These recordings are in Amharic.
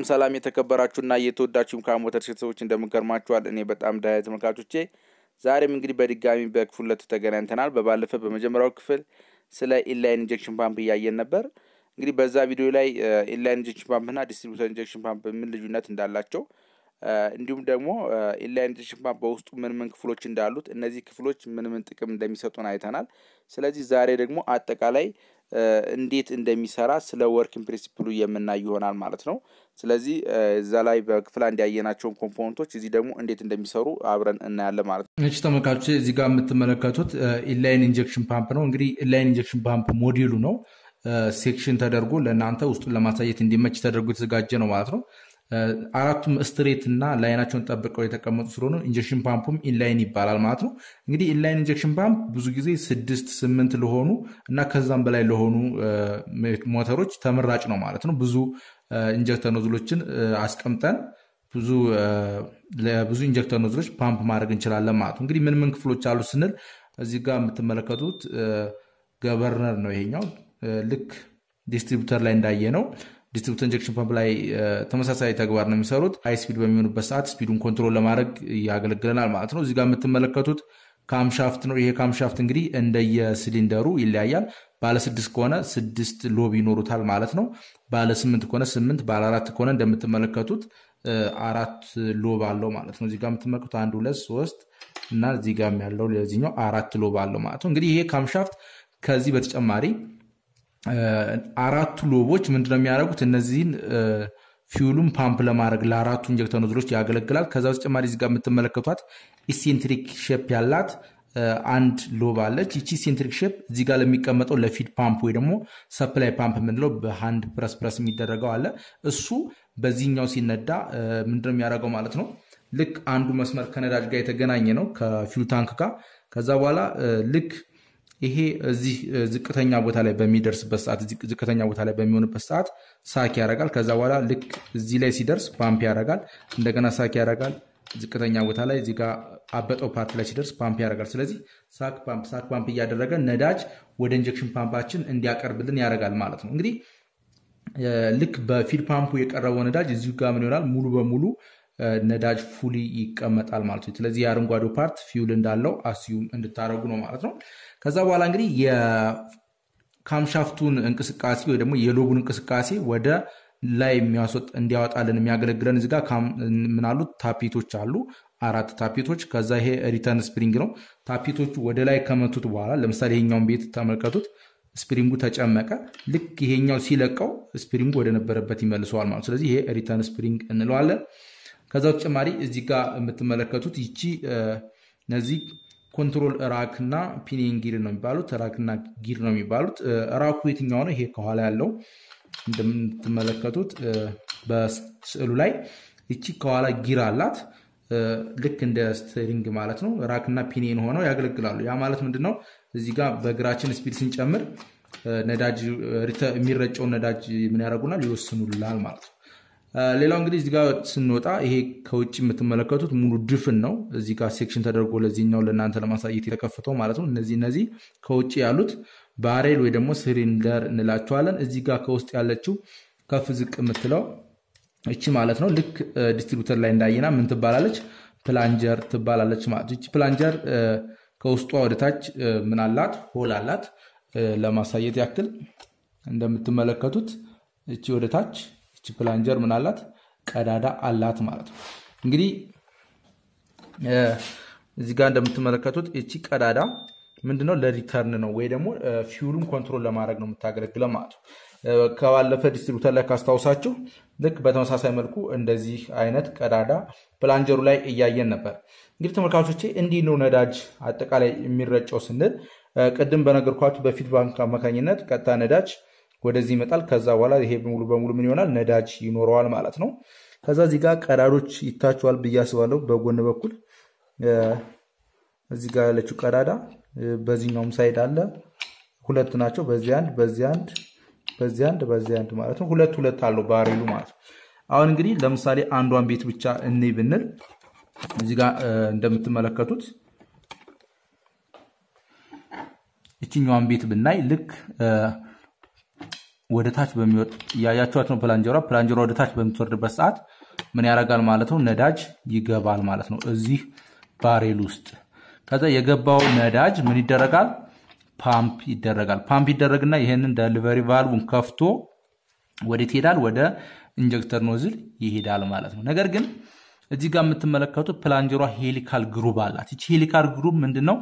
ሰላም ሰላም የተከበራችሁና የተወዳችሁ መልካም ሞተር ቤተሰቦች እንደምንገርማችኋል። እኔ በጣም ዳያ ተመልካቾቼ፣ ዛሬም እንግዲህ በድጋሚ በክፍል ሁለት ተገናኝተናል። በባለፈ በመጀመሪያው ክፍል ስለ ኢንላይን ኢንጀክሽን ፓምፕ እያየን ነበር። እንግዲህ በዛ ቪዲዮ ላይ ኢንላይን ኢንጀክሽን ፓምፕና ዲስትሪቢዩተር ኢንጀክሽን ፓምፕ ምን ልዩነት እንዳላቸው እንዲሁም ደግሞ ኢንላይን ኢንጀክሽን ፓምፕ በውስጡ ምን ምን ክፍሎች እንዳሉት እነዚህ ክፍሎች ምን ምን ጥቅም እንደሚሰጡን አይተናል። ስለዚህ ዛሬ ደግሞ አጠቃላይ እንዴት እንደሚሰራ ስለ ወርኪንግ ፕሪንሲፕሉ የምናይ ይሆናል ማለት ነው። ስለዚህ እዛ ላይ በክፍል አንድ ያየናቸውን ኮምፖነንቶች እዚህ ደግሞ እንዴት እንደሚሰሩ አብረን እናያለን ማለት ነው። እች ተመልካቾች እዚህ ጋር የምትመለከቱት ኢንላይን ኢንጀክሽን ፓምፕ ነው። እንግዲህ ኢንላይን ኢንጀክሽን ፓምፕ ሞዴሉ ነው ሴክሽን ተደርጎ ለእናንተ ውስጡን ለማሳየት እንዲመች ተደርጎ የተዘጋጀ ነው ማለት ነው። አራቱም ስትሬት እና ላይናቸውን ጠብቀው የተቀመጡ ስለሆኑ ኢንጀክሽን ፓምፑም ኢንላይን ይባላል ማለት ነው። እንግዲህ ኢንላይን ኢንጀክሽን ፓምፕ ብዙ ጊዜ ስድስት ስምንት ለሆኑ እና ከዛም በላይ ለሆኑ ሞተሮች ተመራጭ ነው ማለት ነው። ብዙ ኢንጀክተር ኖዝሎችን አስቀምጠን ብዙ ለብዙ ኢንጀክተር ኖዝሎች ፓምፕ ማድረግ እንችላለን ማለት ነው። እንግዲህ ምን ምን ክፍሎች አሉ ስንል እዚህ ጋር የምትመለከቱት ገቨርነር ነው። ይሄኛው ልክ ዲስትሪቢተር ላይ እንዳየ ነው ዲስትሪቡት ኢንጀክሽን ፓምፕ ላይ ተመሳሳይ ተግባር ነው የሚሰሩት። ሀይ ስፒድ በሚሆኑበት ሰዓት ስፒዱን ኮንትሮል ለማድረግ ያገለግለናል ማለት ነው። ጋር የምትመለከቱት ካምሻፍት ነው። ይሄ ካምሻፍት እንግዲህ እንደየሲሊንደሩ ይለያያል። ባለ ስድስት ከሆነ ስድስት ሎቢ ይኖሩታል ማለት ነው። ባለ ስምንት ከሆነ ስምንት፣ ባለ አራት ከሆነ እንደምትመለከቱት አራት ሎብ አለው ማለት ነው። እዚጋ የምትመለከቱት አንድ፣ ሁለት፣ ሶስት እና እዚጋም ያለው ለዚህኛው አራት ሎብ አለው ማለት ነው። እንግዲህ ይሄ ካምሻፍት ከዚህ በተጨማሪ አራቱ ሎቦች ምንድነው የሚያደርጉት እነዚህን ፊውሉን ፓምፕ ለማድረግ ለአራቱ ኢንጀክተር ኖዝሎች ያገለግላል። ከዛ በተጨማሪ እዚጋ የምትመለከቷት ኢሴንትሪክ ሼፕ ያላት አንድ ሎብ አለች። ይቺ ኢሴንትሪክ ሼፕ እዚህ ጋር ለሚቀመጠው ለፊድ ፓምፕ ወይ ደግሞ ሰፕላይ ፓምፕ የምንለው በሃንድ ፕረስ ፕረስ የሚደረገው አለ። እሱ በዚህኛው ሲነዳ ምንድነው የሚያደርገው ማለት ነው ልክ አንዱ መስመር ከነዳጅ ጋር የተገናኘ ነው ከፊውል ታንክ ጋር ከዛ በኋላ ልክ ይሄ እዚህ ዝቅተኛ ቦታ ላይ በሚደርስበት ሰዓት ዝቅተኛ ቦታ ላይ በሚሆንበት ሰዓት ሳክ ያረጋል ከዛ በኋላ ልክ እዚህ ላይ ሲደርስ ፓምፕ ያረጋል እንደገና ሳክ ያረጋል ዝቅተኛ ቦታ ላይ እዚህ ጋር አበጠው ፓርት ላይ ሲደርስ ፓምፕ ያረጋል ስለዚህ ሳክ ፓምፕ ሳክ ፓምፕ እያደረገ ነዳጅ ወደ ኢንጀክሽን ፓምፓችን እንዲያቀርብልን ያደርጋል ማለት ነው። እንግዲህ ልክ በፊድ ፓምፑ የቀረበው ነዳጅ እዚሁ ጋር ምን ይሆናል ሙሉ በሙሉ ነዳጅ ፉሊ ይቀመጣል ማለት ነው። ስለዚህ የአረንጓዴው ፓርት ፊውል እንዳለው አስዩም እንድታረጉ ነው ማለት ነው። ከዛ በኋላ እንግዲህ የካምሻፍቱን እንቅስቃሴ ወይ ደግሞ የሎቡን እንቅስቃሴ ወደ ላይ የሚያስወጥ እንዲያወጣልን የሚያገለግለን እዚጋ ምናሉት ታፔቶች አሉ አራት ታፒቶች ከዛ ይሄ ሪተርን ስፕሪንግ ነው። ታፔቶቹ ወደ ላይ ከመቱት በኋላ ለምሳሌ ይሄኛውን ቤት ተመልከቱት። ስፕሪንጉ ተጨመቀ። ልክ ይሄኛው ሲለቀው ስፕሪንጉ ወደነበረበት ይመልሰዋል ማለት ስለዚህ ይሄ ሪተርን ስፕሪንግ እንለዋለን። ከዛ ተጨማሪ እዚህ ጋር የምትመለከቱት ይቺ እነዚህ ኮንትሮል ራክ እና ፒኒን ጊር ነው የሚባሉት። ራክና ጊር ነው የሚባሉት። ራኩ የትኛው ነው? ይሄ ከኋላ ያለው እንደምትመለከቱት በስዕሉ ላይ ይቺ ከኋላ ጊር አላት። ልክ እንደ ስትሪንግ ማለት ነው። ራክና ፒኒን ሆነው ያገለግላሉ። ያ ማለት ምንድነው ነው? እዚህ ጋር በእግራችን ስፒድ ስንጨምር ነዳጅ የሚረጨውን ነዳጅ ምን ያደረጉናል ይወስኑላል ማለት ነው። ሌላው እንግዲህ እዚህ ስንወጣ ይሄ ከውጭ የምትመለከቱት ሙሉ ድፍን ነው። እዚህ ጋር ሴክሽን ተደርጎ ለዚህኛው ለእናንተ ለማሳየት የተከፍተው ማለት ነው። እነዚህ እነዚህ ከውጭ ያሉት ባሬል ወይ ደግሞ ሲሊንደር እንላቸዋለን። እዚህ ጋር ከውስጥ ያለችው ከፍ ዝቅ የምትለው እቺ ማለት ነው። ልክ ዲስትሪቡተር ላይ እንዳየና ምን ትባላለች? ፕላንጀር ትባላለች ማለት እቺ ፕላንጀር ከውስጧ ወደታች ምን አላት? ሆል አላት። ለማሳየት ያክል እንደምትመለከቱት እቺ ወደታች እቺ ፕላንጀር ምን አላት? ቀዳዳ አላት ማለት ነው። እንግዲህ እዚህ ጋር እንደምትመለከቱት እቺ ቀዳዳ ምንድነው ለሪተርን ነው ወይ ደግሞ ፊውሉን ኮንትሮል ለማድረግ ነው የምታገለግለው ማለት ነው። ከባለፈ ዲስትሪቡተር ላይ ካስታውሳችሁ ልክ በተመሳሳይ መልኩ እንደዚህ አይነት ቀዳዳ ፕላንጀሩ ላይ እያየን ነበር። እንግዲህ ተመልካቾቼ እንዲህ ነው ነዳጅ አጠቃላይ የሚረጨው ስንል ቅድም በነገርኳችሁ በፊድባንክ አማካኝነት ቀጥታ ነዳጅ ወደዚህ ይመጣል። ከዛ በኋላ ይሄ ሙሉ በሙሉ ምን ይሆናል? ነዳጅ ይኖረዋል ማለት ነው። ከዛ እዚህ ጋር ቀዳዶች ይታችኋል ብዬ አስባለሁ። በጎን በኩል እዚህ ጋር ያለችው ቀዳዳ በዚህኛውም ሳይድ አለ። ሁለት ናቸው። በዚህ አንድ፣ በዚህ አንድ፣ በዚህ አንድ፣ በዚህ አንድ ማለት ነው። ሁለት ሁለት አለው ባሬሉ ማለት ነው። አሁን እንግዲህ ለምሳሌ አንዷን ቤት ብቻ እኔ ብንል እዚህ ጋር እንደምትመለከቱት ይችኛዋን ቤት ብናይ ልክ ወደ ታች በሚወርድ ያያችኋት ነው ፕላንጀሯ። ፕላንጀሯ ወደ ታች በምትወርድበት ሰዓት ምን ያደርጋል ማለት ነው? ነዳጅ ይገባል ማለት ነው እዚህ ባሬል ውስጥ። ከዛ የገባው ነዳጅ ምን ይደረጋል? ፓምፕ ይደረጋል። ፓምፕ ይደረግና ይህንን ደሊቨሪ ቫልቡን ከፍቶ ወዴት ይሄዳል? ወደ ኢንጀክተር ኖዝል ይሄዳል ማለት ነው። ነገር ግን እዚህ ጋር የምትመለከቱት ፕላንጀሯ ሄሊካል ግሩብ አላት። ይቺ ሄሊካል ግሩብ ምንድን ነው?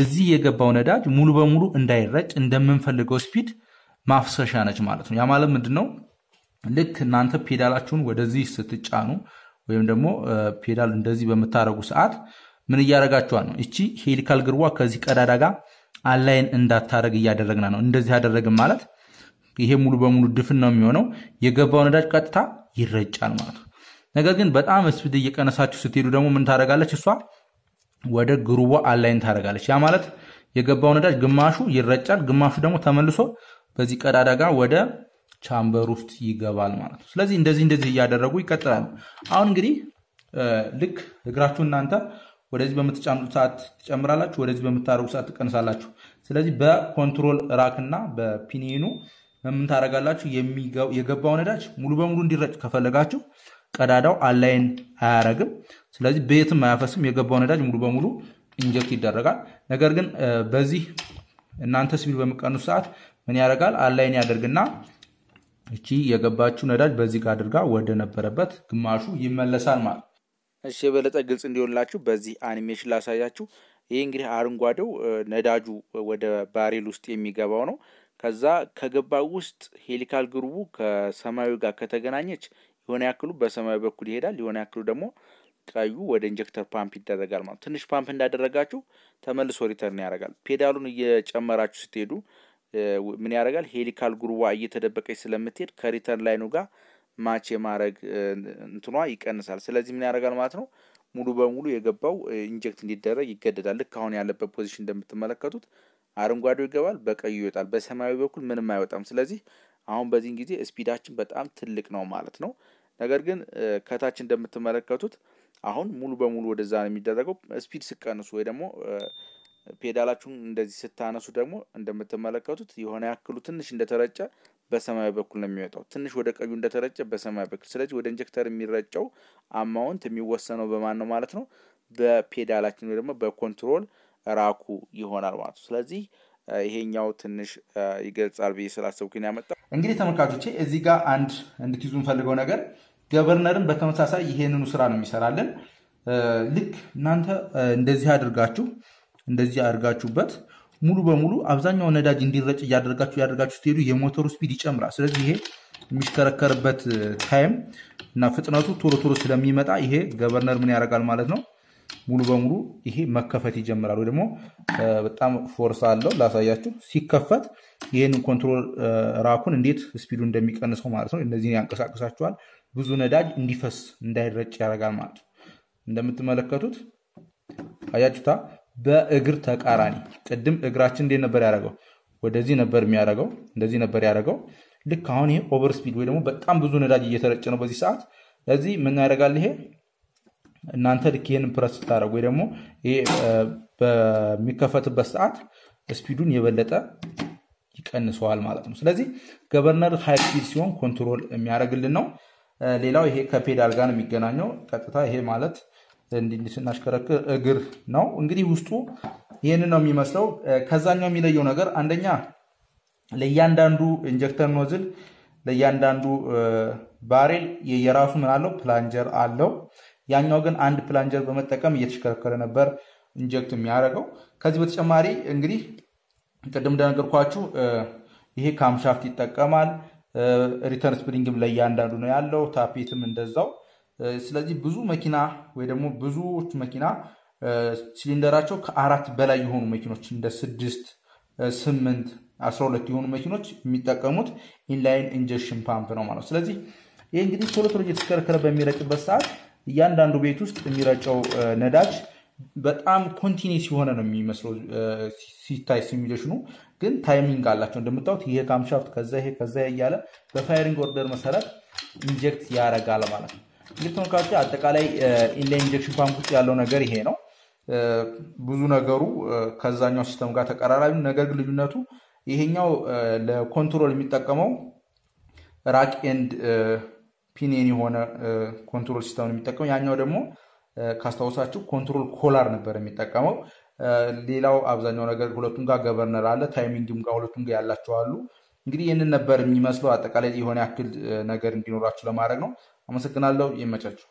እዚህ የገባው ነዳጅ ሙሉ በሙሉ እንዳይረጭ እንደምንፈልገው ስፒድ ማፍሰሻ ነች ማለት ነው። ያ ማለት ምንድን ነው? ልክ እናንተ ፔዳላችሁን ወደዚህ ስትጫኑ ወይም ደግሞ ፔዳል እንደዚህ በምታደረጉ ሰዓት ምን እያደረጋችኋል ነው? እቺ ሄሊካል ግርቧ ከዚህ ቀዳዳ ጋር አላይን እንዳታደረግ እያደረግና ነው። እንደዚህ አደረግን ማለት ይሄ ሙሉ በሙሉ ድፍን ነው የሚሆነው። የገባው ነዳጅ ቀጥታ ይረጫል ማለት ነው። ነገር ግን በጣም ስፒድ እየቀነሳችሁ ስትሄዱ ደግሞ ምን ታደረጋለች? እሷ ወደ ግሩቧ አላይን ታደረጋለች። ያ ማለት የገባው ነዳጅ ግማሹ ይረጫል፣ ግማሹ ደግሞ ተመልሶ በዚህ ቀዳዳ ጋር ወደ ቻምበር ውስጥ ይገባል ማለት ነው። ስለዚህ እንደዚህ እንደዚህ እያደረጉ ይቀጥላሉ። አሁን እንግዲህ ልክ እግራችሁ እናንተ ወደዚህ በምትጫምጡ ሰዓት ትጨምራላችሁ፣ ወደዚህ በምታደርጉ ሰዓት ትቀንሳላችሁ። ስለዚህ በኮንትሮል ራክና በፒኒኑ ምን ታደርጋላችሁ? የገባው ነዳጅ ሙሉ በሙሉ እንዲረጭ ከፈለጋችሁ ቀዳዳው አላይን አያረግም። ስለዚህ በየትም አያፈስም። የገባው ነዳጅ ሙሉ በሙሉ ኢንጀክት ይደረጋል። ነገር ግን በዚህ እናንተ ስፒድ በምቀኑት ሰዓት ምን ያደርጋል? አላይን ያደርግና እቺ የገባችው ነዳጅ በዚህ ጋር አድርጋ ወደ ነበረበት ግማሹ ይመለሳል ማለት። እሺ የበለጠ ግልጽ እንዲሆንላችሁ በዚህ አኒሜሽን ላሳያችሁ። ይህ እንግዲህ አረንጓዴው ነዳጁ ወደ ባሬል ውስጥ የሚገባው ነው። ከዛ ከገባ ውስጥ ሄሊካል ግሩቡ ከሰማዩ ጋር ከተገናኘች የሆነ ያክሉ በሰማዩ በኩል ይሄዳል፣ የሆነ ያክሉ ደግሞ ቀዩ ወደ ኢንጀክተር ፓምፕ ይደረጋል ማለት። ትንሽ ፓምፕ እንዳደረጋችሁ ተመልሶ ሪተርን ያደርጋል። ፔዳሉን እየጨመራችሁ ስትሄዱ ምን ያደርጋል ሄሊካል ጉርዋ እየተደበቀች ስለምትሄድ ከሪተርን ላይኑ ጋር ማች የማድረግ እንትኗ ይቀንሳል። ስለዚህ ምን ያደርጋል ማለት ነው ሙሉ በሙሉ የገባው ኢንጀክት እንዲደረግ ይገደዳል። ልክ አሁን ያለበት ፖዚሽን እንደምትመለከቱት አረንጓዴው ይገባል፣ በቀዩ ይወጣል። በሰማያዊ በኩል ምንም አይወጣም። ስለዚህ አሁን በዚህን ጊዜ ስፒዳችን በጣም ትልቅ ነው ማለት ነው። ነገር ግን ከታች እንደምትመለከቱት አሁን ሙሉ በሙሉ ወደዛ ነው የሚደረገው። ስፒድ ስቀንሱ ወይ ደግሞ ፔዳላችሁን እንደዚህ ስታነሱ ደግሞ እንደምትመለከቱት የሆነ ያክሉ ትንሽ እንደተረጨ በሰማያዊ በኩል ነው የሚወጣው። ትንሽ ወደ ቀዩ እንደተረጨ በሰማያዊ በኩል። ስለዚህ ወደ ኢንጀክተር የሚረጨው አማውንት የሚወሰነው በማን ነው ማለት ነው? በፔዳላችን ወይ ደግሞ በኮንትሮል ራኩ ይሆናል ማለት ነው። ስለዚህ ይሄኛው ትንሽ ይገልጻል ብዬ ስላሰብኩኝ ያመጣው። እንግዲህ ተመልካቾቼ እዚህ ጋር አንድ እንድትይዙ እንፈልገው ነገር ገቨርነርን በተመሳሳይ ይሄንኑ ስራ ነው የሚሰራልን። ልክ እናንተ እንደዚህ አድርጋችሁ እንደዚህ አድርጋችሁበት ሙሉ በሙሉ አብዛኛው ነዳጅ እንዲረጭ እያደረጋችሁ ያደርጋችሁ ስትሄዱ የሞተሩ ስፒድ ይጨምራል። ስለዚህ ይሄ የሚሽከረከርበት ታይም እና ፍጥነቱ ቶሎ ቶሎ ስለሚመጣ ይሄ ገቨርነር ምን ያደርጋል ማለት ነው ሙሉ በሙሉ ይሄ መከፈት ይጀምራል። ወይ ደግሞ በጣም ፎርስ አለው ላሳያችሁ። ሲከፈት ይህን ኮንትሮል ራኩን እንዴት ስፒዱ እንደሚቀንሰው ማለት ነው። እነዚህን ያንቀሳቅሳችኋል። ብዙ ነዳጅ እንዲፈስ እንዳይረጭ ያደርጋል ማለት ነው። እንደምትመለከቱት አያችሁታ በእግር ተቃራኒ ቅድም እግራችን እንዴት ነበር ያደረገው? ወደዚህ ነበር የሚያደረገው እንደዚህ ነበር ያደረገው። ልክ አሁን ይሄ ኦቨር ስፒድ ወይ ደግሞ በጣም ብዙ ነዳጅ እየተረጨ ነው በዚህ ሰዓት። ለዚህ ምን ያደረጋል ይሄ እናንተ ልክ ይህን ፕረስ ስታደረጉ ወይ ደግሞ ይሄ በሚከፈትበት ሰዓት ስፒዱን የበለጠ ይቀንሰዋል ማለት ነው። ስለዚህ ገቨርነር ሃይ ስፒድ ሲሆን ኮንትሮል የሚያደርግልን ነው። ሌላው ይሄ ከፔዳል ጋር የሚገናኘው ቀጥታ ይሄ ማለት እንዲህ ስናሽከረክር እግር ነው እንግዲህ ውስጡ ይህንን ነው የሚመስለው። ከዛኛው የሚለየው ነገር አንደኛ ለእያንዳንዱ ኢንጀክተር ኖዝል ለእያንዳንዱ ባሬል የራሱ ምን አለው ፕላንጀር አለው። ያኛው ግን አንድ ፕላንጀር በመጠቀም እየተሽከረከረ ነበር ኢንጀክት የሚያደርገው። ከዚህ በተጨማሪ እንግዲህ ቅድም እንደነገርኳችሁ ይሄ ካምሻፍት ይጠቀማል። ሪተርን ስፕሪንግም ለእያንዳንዱ ነው ያለው። ታፔትም እንደዛው ስለዚህ ብዙ መኪና ወይ ደግሞ ብዙዎች መኪና ሲሊንደራቸው ከአራት በላይ የሆኑ መኪኖች እንደ ስድስት ስምንት አስራ ሁለት የሆኑ መኪኖች የሚጠቀሙት ኢንላይን ኢንጀክሽን ፓምፕ ነው ማለት ስለዚህ ይህ እንግዲህ ቶሎ ቶሎ እየተሽከረከረ በሚረጭበት ሰዓት እያንዳንዱ ቤት ውስጥ የሚረጨው ነዳጅ በጣም ኮንቲኒስ የሆነ ነው የሚመስለው ሲታይ ሲሚሌሽኑ፣ ግን ታይሚንግ አላቸው እንደምታዩት ይሄ ካምሻፍት ከዛ ይሄ ከዛ እያለ በፋይሪንግ ኦርደር መሰረት ኢንጀክት ያደርጋል ማለት ነው። እንግዲህ አጠቃላይ ኢንላይን ኢንጀክሽን ፓምፕ ውስጥ ያለው ነገር ይሄ ነው። ብዙ ነገሩ ከዛኛው ሲስተም ጋር ተቀራራቢ፣ ነገር ግን ልዩነቱ ይሄኛው ለኮንትሮል የሚጠቀመው ራክ ኤንድ ፒኔን የሆነ ኮንትሮል ሲስተም ነው የሚጠቀመው። ያኛው ደግሞ ካስታወሳችሁ ኮንትሮል ኮላር ነበር የሚጠቀመው። ሌላው አብዛኛው ነገር ሁለቱም ጋር ገቨርነር አለ። ታይሚንግም ጋር ሁለቱም ጋር ያላቸው አሉ። እንግዲህ ይህንን ነበር የሚመስለው አጠቃላይ የሆነ ያክል ነገር እንዲኖራችሁ ለማድረግ ነው። አመሰግናለሁ። ይመቻችሁ።